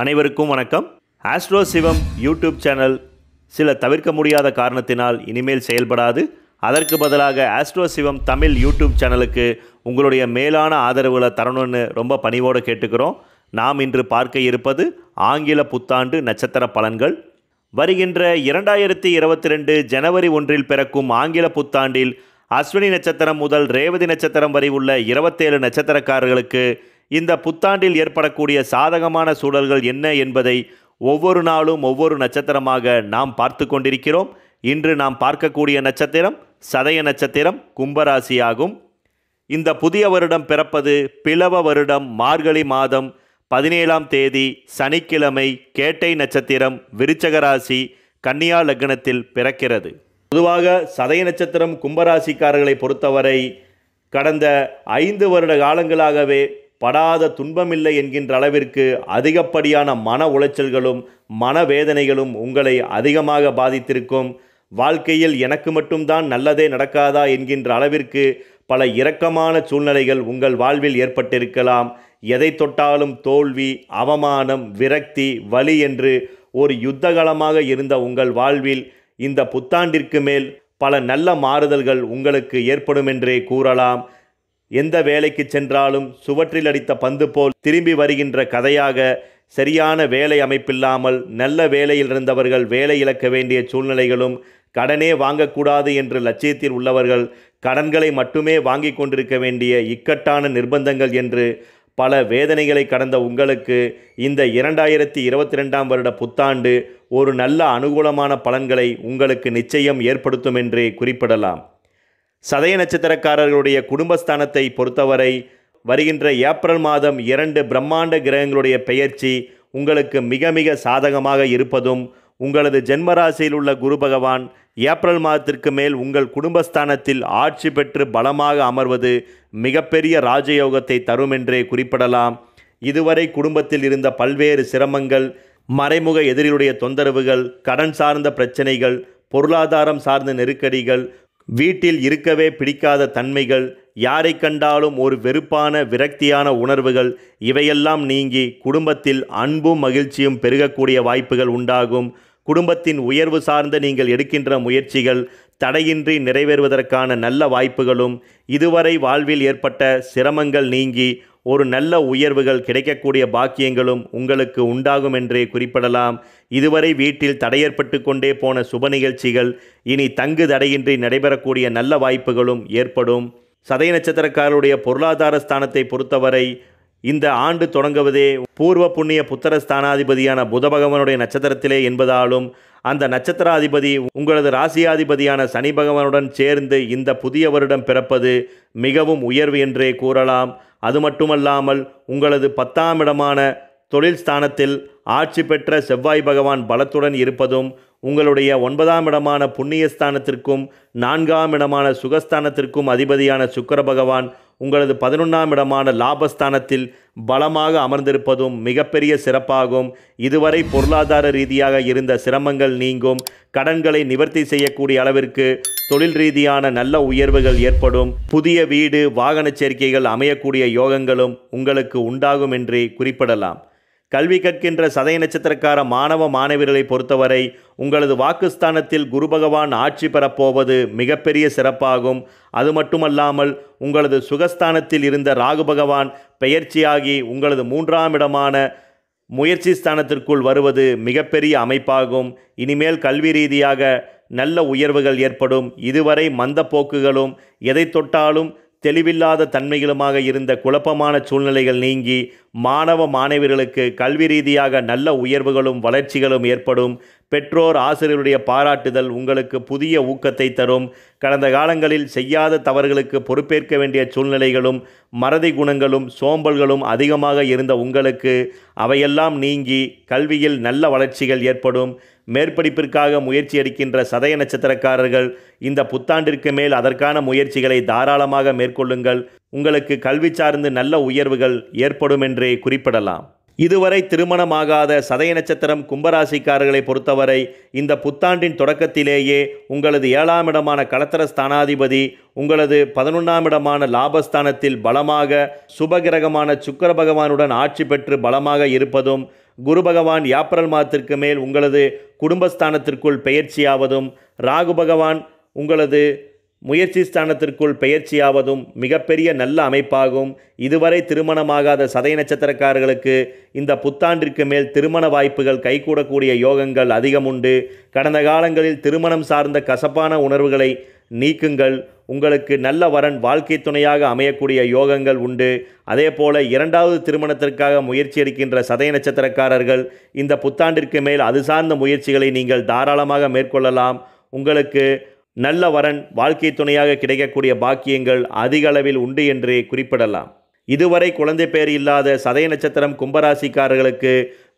அனைவருக்கும் வணக்கம் ஆஸ்ட்ரோ சிவம் YouTube channel சில தவிர்க்க முடியாத காரணத்தினால் இனிமேல் செயல்படாது அதற்கு பதிலாக ஆஸ்ட்ரோ சிவம் தமிழ் யூடியூப் சேனலுக்கு உங்களுடைய மேலான ஆதரவுகளை தரணும்னு ரொம்ப பணிவோடு கேட்டுக்கிறோம் நாம் இன்று பார்க்க இருப்பது ஆங்கில புத்தாண்டு நட்சத்திர பலன்கள் வருகின்ற இரண்டாயிரத்தி இருபத்தி ரெண்டு ஜனவரி ஒன்றில் பிறக்கும் ஆங்கில புத்தாண்டில் அஸ்வினி நட்சத்திரம் முதல் ரேவதி நட்சத்திரம் வரை உள்ள இருபத்தேழு நட்சத்திரக்காரர்களுக்கு இந்த புத்தாண்டில் ஏற்படக்கூடிய சாதகமான சூழல்கள் என்ன என்பதை ஒவ்வொரு நாளும் ஒவ்வொரு நட்சத்திரமாக நாம் பார்த்து கொண்டிருக்கிறோம் இன்று நாம் பார்க்கக்கூடிய நட்சத்திரம் சதய நட்சத்திரம் கும்பராசியாகும் இந்த புதிய வருடம் பிறப்பது பிளவ வருடம் மார்கழி மாதம் பதினேழாம் தேதி சனிக்கிழமை கேட்டை நட்சத்திரம் விருச்சகராசி கன்னியா லக்னத்தில் பிறக்கிறது பொதுவாக சதய நட்சத்திரம் கும்பராசிக்காரர்களை பொறுத்தவரை கடந்த ஐந்து வருட காலங்களாகவே படாத துன்பமில்லை என்கின்ற அளவிற்கு அதிகப்படியான மன உளைச்சல்களும் மனவேதனைகளும் உங்களை அதிகமாக பாதித்திருக்கும் வாழ்க்கையில் எனக்கு மட்டும்தான் நல்லதே நடக்காதா என்கின்ற அளவிற்கு பல இரக்கமான சூழ்நிலைகள் உங்கள் வாழ்வில் ஏற்பட்டிருக்கலாம் எதை தொட்டாலும் தோல்வி அவமானம் விரக்தி வலி என்று ஒரு யுத்தகலமாக இருந்த உங்கள் வாழ்வில் இந்த புத்தாண்டிற்கு மேல் பல நல்ல மாறுதல்கள் உங்களுக்கு ஏற்படும் என்றே கூறலாம் எந்த வேலைக்கு சென்றாலும் சுவற்றில் அடித்த பந்து போல் திரும்பி வருகின்ற கதையாக சரியான வேலை அமைப்பில்லாமல் நல்ல வேலையில் இருந்தவர்கள் வேலை இழக்க வேண்டிய சூழ்நிலைகளும் கடனே வாங்கக்கூடாது என்று லட்சியத்தில் உள்ளவர்கள் கடன்களை மட்டுமே வாங்கி கொண்டிருக்க வேண்டிய இக்கட்டான நிர்பந்தங்கள் என்று பல வேதனைகளை கடந்த உங்களுக்கு இந்த இரண்டாயிரத்தி இருபத்தி ரெண்டாம் வருட புத்தாண்டு ஒரு நல்ல அனுகூலமான பலன்களை உங்களுக்கு நிச்சயம் ஏற்படுத்தும் என்றே குறிப்பிடலாம் சதய நட்சத்திரக்காரர்களுடைய குடும்பஸ்தானத்தை பொறுத்தவரை வருகின்ற ஏப்ரல் மாதம் இரண்டு பிரம்மாண்ட கிரகங்களுடைய பெயர்ச்சி உங்களுக்கு மிக மிக சாதகமாக இருப்பதும் உங்களது ஜென்மராசியில் உள்ள குரு பகவான் ஏப்ரல் மாதத்திற்கு மேல் உங்கள் குடும்பஸ்தானத்தில் ஆட்சி பெற்று பலமாக அமர்வது மிகப்பெரிய ராஜயோகத்தை தரும் என்றே குறிப்பிடலாம் இதுவரை குடும்பத்தில் இருந்த பல்வேறு சிரமங்கள் மறைமுக எதிரியுடைய தொந்தரவுகள் கடன் சார்ந்த பிரச்சனைகள் பொருளாதாரம் சார்ந்த நெருக்கடிகள் வீட்டில் இருக்கவே பிடிக்காத தன்மைகள் யாரை கண்டாலும் ஒரு வெறுப்பான விரக்தியான உணர்வுகள் இவையெல்லாம் நீங்கி குடும்பத்தில் அன்பும் மகிழ்ச்சியும் பெருகக்கூடிய வாய்ப்புகள் உண்டாகும் குடும்பத்தின் உயர்வு சார்ந்த நீங்கள் எடுக்கின்ற முயற்சிகள் தடையின்றி நிறைவேறுவதற்கான நல்ல வாய்ப்புகளும் இதுவரை வாழ்வில் ஏற்பட்ட சிரமங்கள் நீங்கி ஒரு நல்ல உயர்வுகள் கிடைக்கக்கூடிய பாக்கியங்களும் உங்களுக்கு உண்டாகும் என்றே குறிப்பிடலாம் இதுவரை வீட்டில் தடையேற்பட்டு கொண்டே போன சுப நிகழ்ச்சிகள் இனி தங்கு தடையின்றி நடைபெறக்கூடிய நல்ல வாய்ப்புகளும் ஏற்படும் சதய நட்சத்திரக்காரருடைய பொருளாதார ஸ்தானத்தை பொறுத்தவரை இந்த ஆண்டு தொடங்குவதே பூர்வ புண்ணிய புத்தர ஸ்தானாதிபதியான புத பகவானுடைய நட்சத்திரத்திலே என்பதாலும் அந்த நட்சத்திராதிபதி உங்களது ராசியாதிபதியான சனி பகவானுடன் சேர்ந்து இந்த புதிய வருடம் பிறப்பது மிகவும் உயர்வு என்றே கூறலாம் அது மட்டுமல்லாமல் உங்களது பத்தாம் இடமான தொழில் ஸ்தானத்தில் ஆட்சி பெற்ற செவ்வாய் பகவான் பலத்துடன் இருப்பதும் உங்களுடைய ஒன்பதாம் இடமான புண்ணியஸ்தானத்திற்கும் நான்காம் இடமான சுகஸ்தானத்திற்கும் அதிபதியான சுக்கர பகவான் உங்களது பதினொன்றாம் இடமான லாபஸ்தானத்தில் பலமாக அமர்ந்திருப்பதும் மிகப்பெரிய சிறப்பாகும் இதுவரை பொருளாதார ரீதியாக இருந்த சிரமங்கள் நீங்கும் கடன்களை நிவர்த்தி செய்யக்கூடிய அளவிற்கு தொழில் ரீதியான நல்ல உயர்வுகள் ஏற்படும் புதிய வீடு வாகன சேர்க்கைகள் அமையக்கூடிய யோகங்களும் உங்களுக்கு உண்டாகும் என்று குறிப்பிடலாம் கல்வி கற்கின்ற சதய நட்சத்திரக்கார மாணவ மாணவிகளை பொறுத்தவரை உங்களது வாக்குஸ்தானத்தில் குரு பகவான் ஆட்சி பெறப்போவது மிகப்பெரிய சிறப்பாகும் அது மட்டுமல்லாமல் உங்களது சுகஸ்தானத்தில் இருந்த ராகு பகவான் பெயர்ச்சியாகி உங்களது மூன்றாம் இடமான முயற்சி ஸ்தானத்திற்குள் வருவது மிகப்பெரிய அமைப்பாகும் இனிமேல் கல்வி ரீதியாக நல்ல உயர்வுகள் ஏற்படும் இதுவரை மந்த போக்குகளும் எதை தொட்டாலும் தெளிவில்லாத தன்மைகளுமாக இருந்த குழப்பமான சூழ்நிலைகள் நீங்கி மாணவ மாணவர்களுக்கு கல்வி ரீதியாக நல்ல உயர்வுகளும் வளர்ச்சிகளும் ஏற்படும் பெற்றோர் ஆசிரியருடைய பாராட்டுதல் உங்களுக்கு புதிய ஊக்கத்தை தரும் கடந்த காலங்களில் செய்யாத தவறுகளுக்கு பொறுப்பேற்க வேண்டிய சூழ்நிலைகளும் மறதி குணங்களும் சோம்பல்களும் அதிகமாக இருந்த உங்களுக்கு அவையெல்லாம் நீங்கி கல்வியில் நல்ல வளர்ச்சிகள் ஏற்படும் மேற்படிப்பிற்காக முயற்சி எடுக்கின்ற சதய நட்சத்திரக்காரர்கள் இந்த புத்தாண்டிற்கு மேல் அதற்கான முயற்சிகளை தாராளமாக மேற்கொள்ளுங்கள் உங்களுக்கு கல்வி சார்ந்து நல்ல உயர்வுகள் ஏற்படும் என்றே குறிப்பிடலாம் இதுவரை திருமணமாகாத சதய நட்சத்திரம் கும்பராசிக்காரர்களை பொறுத்தவரை இந்த புத்தாண்டின் தொடக்கத்திலேயே உங்களது ஏழாம் இடமான கலத்தர ஸ்தானாதிபதி உங்களது பதினொன்றாம் இடமான லாபஸ்தானத்தில் பலமாக சுபகிரகமான சுக்கர பகவானுடன் ஆட்சி பெற்று பலமாக இருப்பதும் குரு பகவான் ஏப்ரல் மாதத்திற்கு மேல் உங்களது குடும்பஸ்தானத்திற்குள் பெயர்ச்சியாவதும் ராகு பகவான் உங்களது முயற்சி ஸ்தானத்திற்குள் பெயர்ச்சியாவதும் மிகப்பெரிய நல்ல அமைப்பாகும் இதுவரை திருமணமாகாத சதய நட்சத்திரக்காரர்களுக்கு இந்த புத்தாண்டிற்கு மேல் திருமண வாய்ப்புகள் கைகூடக்கூடிய யோகங்கள் அதிகம் உண்டு கடந்த காலங்களில் திருமணம் சார்ந்த கசப்பான உணர்வுகளை நீக்குங்கள் உங்களுக்கு நல்ல வரன் வாழ்க்கை துணையாக அமையக்கூடிய யோகங்கள் உண்டு அதே போல இரண்டாவது திருமணத்திற்காக முயற்சி எடுக்கின்ற சதய நட்சத்திரக்காரர்கள் இந்த புத்தாண்டிற்கு மேல் அது சார்ந்த முயற்சிகளை நீங்கள் தாராளமாக மேற்கொள்ளலாம் உங்களுக்கு நல்ல வரன் வாழ்க்கை துணையாக கிடைக்கக்கூடிய பாக்கியங்கள் அதிக அளவில் உண்டு என்றே குறிப்பிடலாம் இதுவரை குழந்தை பேர் இல்லாத சதய நட்சத்திரம் கும்பராசிக்காரர்களுக்கு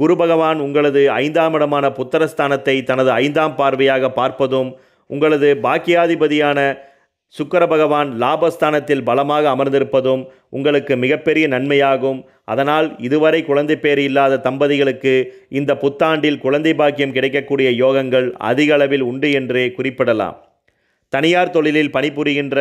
குரு பகவான் உங்களது ஐந்தாம் இடமான புத்திரஸ்தானத்தை தனது ஐந்தாம் பார்வையாக பார்ப்பதும் உங்களது பாக்கியாதிபதியான சுக்கர பகவான் லாபஸ்தானத்தில் பலமாக அமர்ந்திருப்பதும் உங்களுக்கு மிகப்பெரிய நன்மையாகும் அதனால் இதுவரை குழந்தை பேர் இல்லாத தம்பதிகளுக்கு இந்த புத்தாண்டில் குழந்தை பாக்கியம் கிடைக்கக்கூடிய யோகங்கள் அதிக அளவில் உண்டு என்றே குறிப்பிடலாம் தனியார் தொழிலில் பணிபுரிகின்ற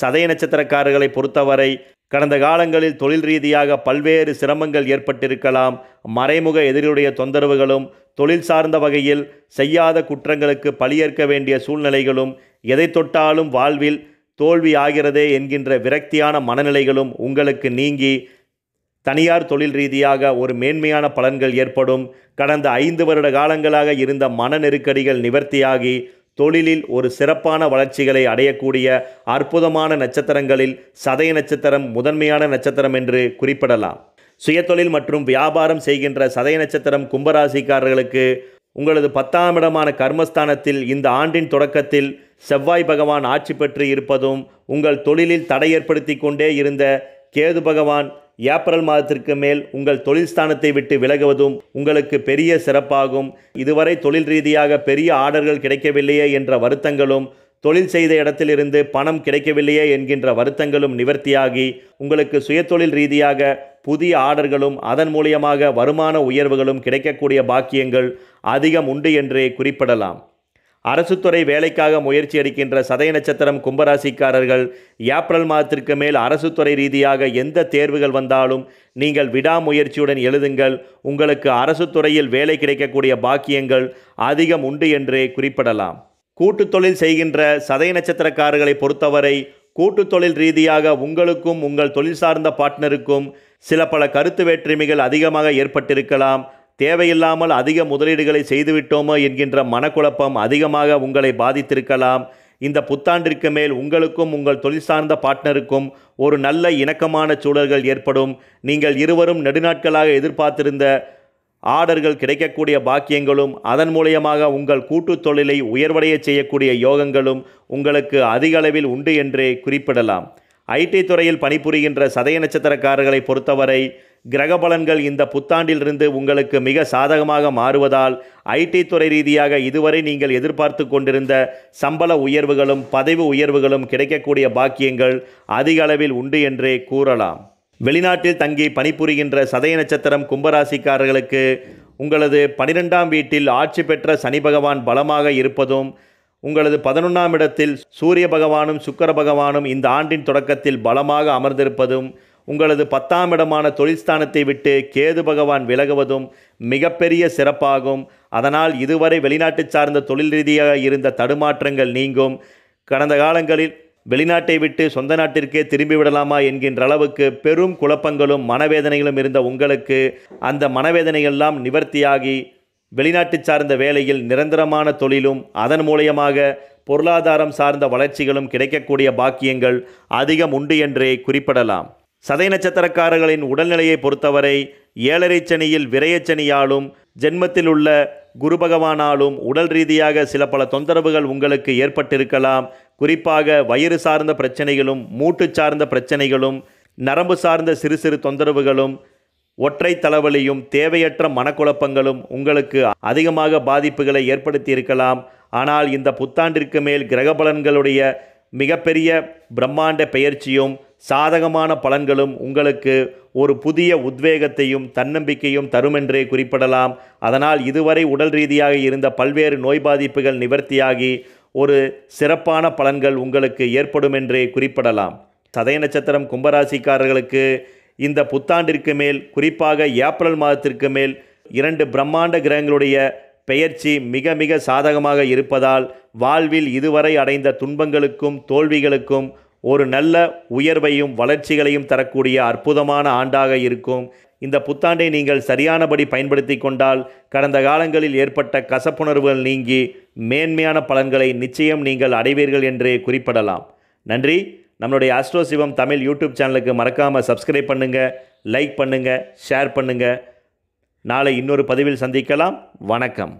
சதய நட்சத்திரக்காரர்களை பொறுத்தவரை கடந்த காலங்களில் தொழில் ரீதியாக பல்வேறு சிரமங்கள் ஏற்பட்டிருக்கலாம் மறைமுக எதிரியுடைய தொந்தரவுகளும் தொழில் சார்ந்த வகையில் செய்யாத குற்றங்களுக்கு பலியேற்க வேண்டிய சூழ்நிலைகளும் எதை தொட்டாலும் வாழ்வில் தோல்வி ஆகிறதே என்கின்ற விரக்தியான மனநிலைகளும் உங்களுக்கு நீங்கி தனியார் தொழில் ரீதியாக ஒரு மேன்மையான பலன்கள் ஏற்படும் கடந்த ஐந்து வருட காலங்களாக இருந்த மன நெருக்கடிகள் நிவர்த்தியாகி தொழிலில் ஒரு சிறப்பான வளர்ச்சிகளை அடையக்கூடிய அற்புதமான நட்சத்திரங்களில் சதய நட்சத்திரம் முதன்மையான நட்சத்திரம் என்று குறிப்பிடலாம் சுயதொழில் மற்றும் வியாபாரம் செய்கின்ற சதய நட்சத்திரம் கும்பராசிக்காரர்களுக்கு உங்களது பத்தாம் இடமான கர்மஸ்தானத்தில் இந்த ஆண்டின் தொடக்கத்தில் செவ்வாய் பகவான் ஆட்சி பெற்று இருப்பதும் உங்கள் தொழிலில் தடை ஏற்படுத்தி கொண்டே இருந்த கேது பகவான் ஏப்ரல் மாதத்திற்கு மேல் உங்கள் தொழில் ஸ்தானத்தை விட்டு விலகுவதும் உங்களுக்கு பெரிய சிறப்பாகும் இதுவரை தொழில் ரீதியாக பெரிய ஆர்டர்கள் கிடைக்கவில்லையே என்ற வருத்தங்களும் தொழில் செய்த இடத்திலிருந்து பணம் கிடைக்கவில்லையே என்கின்ற வருத்தங்களும் நிவர்த்தியாகி உங்களுக்கு சுயதொழில் ரீதியாக புதிய ஆர்டர்களும் அதன் மூலியமாக வருமான உயர்வுகளும் கிடைக்கக்கூடிய பாக்கியங்கள் அதிகம் உண்டு என்றே குறிப்பிடலாம் அரசு துறை வேலைக்காக முயற்சி அளிக்கின்ற சதய நட்சத்திரம் கும்பராசிக்காரர்கள் ஏப்ரல் மாதத்திற்கு மேல் அரசு துறை ரீதியாக எந்த தேர்வுகள் வந்தாலும் நீங்கள் விடாமுயற்சியுடன் எழுதுங்கள் உங்களுக்கு அரசு துறையில் வேலை கிடைக்கக்கூடிய பாக்கியங்கள் அதிகம் உண்டு என்றே குறிப்பிடலாம் கூட்டுத் தொழில் செய்கின்ற சதய நட்சத்திரக்காரர்களை பொறுத்தவரை கூட்டுத் தொழில் ரீதியாக உங்களுக்கும் உங்கள் தொழில் சார்ந்த பார்ட்னருக்கும் சில பல கருத்து வேற்றுமைகள் அதிகமாக ஏற்பட்டிருக்கலாம் தேவையில்லாமல் அதிக முதலீடுகளை செய்துவிட்டோமோ என்கின்ற மனக்குழப்பம் அதிகமாக உங்களை பாதித்திருக்கலாம் இந்த புத்தாண்டிற்கு மேல் உங்களுக்கும் உங்கள் தொழில் சார்ந்த பார்ட்னருக்கும் ஒரு நல்ல இணக்கமான சூழல்கள் ஏற்படும் நீங்கள் இருவரும் நெடுநாட்களாக எதிர்பார்த்திருந்த ஆர்டர்கள் கிடைக்கக்கூடிய பாக்கியங்களும் அதன் மூலியமாக உங்கள் கூட்டுத் தொழிலை உயர்வடைய செய்யக்கூடிய யோகங்களும் உங்களுக்கு அதிக அளவில் உண்டு என்றே குறிப்பிடலாம் ஐடி துறையில் பணிபுரிகின்ற சதய நட்சத்திரக்காரர்களை பொறுத்தவரை கிரக பலன்கள் இந்த புத்தாண்டிலிருந்து உங்களுக்கு மிக சாதகமாக மாறுவதால் ஐடி துறை ரீதியாக இதுவரை நீங்கள் எதிர்பார்த்து கொண்டிருந்த சம்பள உயர்வுகளும் பதவி உயர்வுகளும் கிடைக்கக்கூடிய பாக்கியங்கள் அதிக அளவில் உண்டு என்றே கூறலாம் வெளிநாட்டில் தங்கி பணிபுரிகின்ற சதய நட்சத்திரம் கும்பராசிக்காரர்களுக்கு உங்களது பனிரெண்டாம் வீட்டில் ஆட்சி பெற்ற சனி பகவான் பலமாக இருப்பதும் உங்களது பதினொன்றாம் இடத்தில் சூரிய பகவானும் சுக்கர பகவானும் இந்த ஆண்டின் தொடக்கத்தில் பலமாக அமர்ந்திருப்பதும் உங்களது பத்தாம் இடமான தொழிற்ஸ்தானத்தை விட்டு கேது பகவான் விலகுவதும் மிகப்பெரிய சிறப்பாகும் அதனால் இதுவரை வெளிநாட்டு சார்ந்த தொழில் ரீதியாக இருந்த தடுமாற்றங்கள் நீங்கும் கடந்த காலங்களில் வெளிநாட்டை விட்டு சொந்த நாட்டிற்கே திரும்பிவிடலாமா என்கின்ற அளவுக்கு பெரும் குழப்பங்களும் மனவேதனைகளும் இருந்த உங்களுக்கு அந்த மனவேதனையெல்லாம் நிவர்த்தியாகி வெளிநாட்டு சார்ந்த வேலையில் நிரந்தரமான தொழிலும் அதன் மூலயமாக பொருளாதாரம் சார்ந்த வளர்ச்சிகளும் கிடைக்கக்கூடிய பாக்கியங்கள் அதிகம் உண்டு என்றே குறிப்பிடலாம் சதை நட்சத்திரக்காரர்களின் உடல்நிலையை பொறுத்தவரை ஏழரை சனியில் விரயச்சனியாலும் ஜென்மத்தில் உள்ள குரு பகவானாலும் உடல் ரீதியாக சில பல தொந்தரவுகள் உங்களுக்கு ஏற்பட்டிருக்கலாம் குறிப்பாக வயிறு சார்ந்த பிரச்சனைகளும் மூட்டு சார்ந்த பிரச்சனைகளும் நரம்பு சார்ந்த சிறு சிறு தொந்தரவுகளும் ஒற்றை தலைவலியும் தேவையற்ற மனக்குழப்பங்களும் உங்களுக்கு அதிகமாக பாதிப்புகளை ஏற்படுத்தி இருக்கலாம் ஆனால் இந்த புத்தாண்டிற்கு மேல் கிரகபலன்களுடைய மிகப்பெரிய பிரம்மாண்ட பெயர்ச்சியும் சாதகமான பலன்களும் உங்களுக்கு ஒரு புதிய உத்வேகத்தையும் தன்னம்பிக்கையும் தருமென்றே குறிப்பிடலாம் அதனால் இதுவரை உடல் ரீதியாக இருந்த பல்வேறு நோய் பாதிப்புகள் நிவர்த்தியாகி ஒரு சிறப்பான பலன்கள் உங்களுக்கு ஏற்படும் என்றே குறிப்பிடலாம் சதய நட்சத்திரம் கும்பராசிக்காரர்களுக்கு இந்த புத்தாண்டிற்கு மேல் குறிப்பாக ஏப்ரல் மாதத்திற்கு மேல் இரண்டு பிரம்மாண்ட கிரகங்களுடைய பெயர்ச்சி மிக மிக சாதகமாக இருப்பதால் வாழ்வில் இதுவரை அடைந்த துன்பங்களுக்கும் தோல்விகளுக்கும் ஒரு நல்ல உயர்வையும் வளர்ச்சிகளையும் தரக்கூடிய அற்புதமான ஆண்டாக இருக்கும் இந்த புத்தாண்டை நீங்கள் சரியானபடி பயன்படுத்தி கொண்டால் கடந்த காலங்களில் ஏற்பட்ட கசப்புணர்வுகள் நீங்கி மேன்மையான பலன்களை நிச்சயம் நீங்கள் அடைவீர்கள் என்றே குறிப்பிடலாம் நன்றி நம்மளுடைய ஆஸ்ட்ரோ சிவம் தமிழ் யூடியூப் சேனலுக்கு மறக்காமல் சப்ஸ்கிரைப் பண்ணுங்கள் லைக் பண்ணுங்கள் ஷேர் பண்ணுங்கள் நாளை இன்னொரு பதிவில் சந்திக்கலாம் வணக்கம்